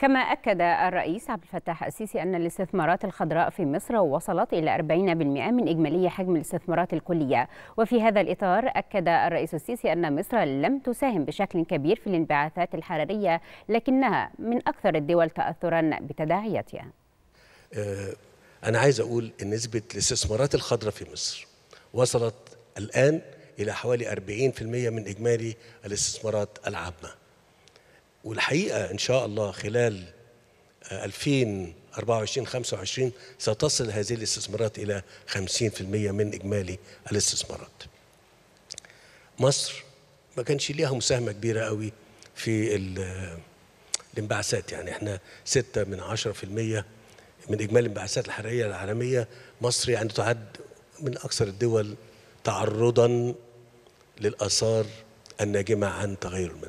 كما أكد الرئيس عبد الفتاح السيسي أن الاستثمارات الخضراء في مصر وصلت إلى 40% من إجمالي حجم الاستثمارات الكلية وفي هذا الإطار أكد الرئيس السيسي أن مصر لم تساهم بشكل كبير في الانبعاثات الحرارية لكنها من أكثر الدول تأثرا بتداعياتها آه، أنا عايز أقول أن نسبة الاستثمارات الخضراء في مصر وصلت الآن إلى حوالي 40% من إجمالي الاستثمارات العامة والحقيقه ان شاء الله خلال 2024 آه، 25 ستصل هذه الاستثمارات الى 50% من اجمالي الاستثمارات. مصر ما كانش ليها مساهمه كبيره قوي في آه، الانبعاثات يعني احنا ستة من عشرة في المية من اجمالي الانبعاثات الحراريه العالميه مصر يعني تعد من اكثر الدول تعرضا للاثار الناجمه عن تغير المناخ.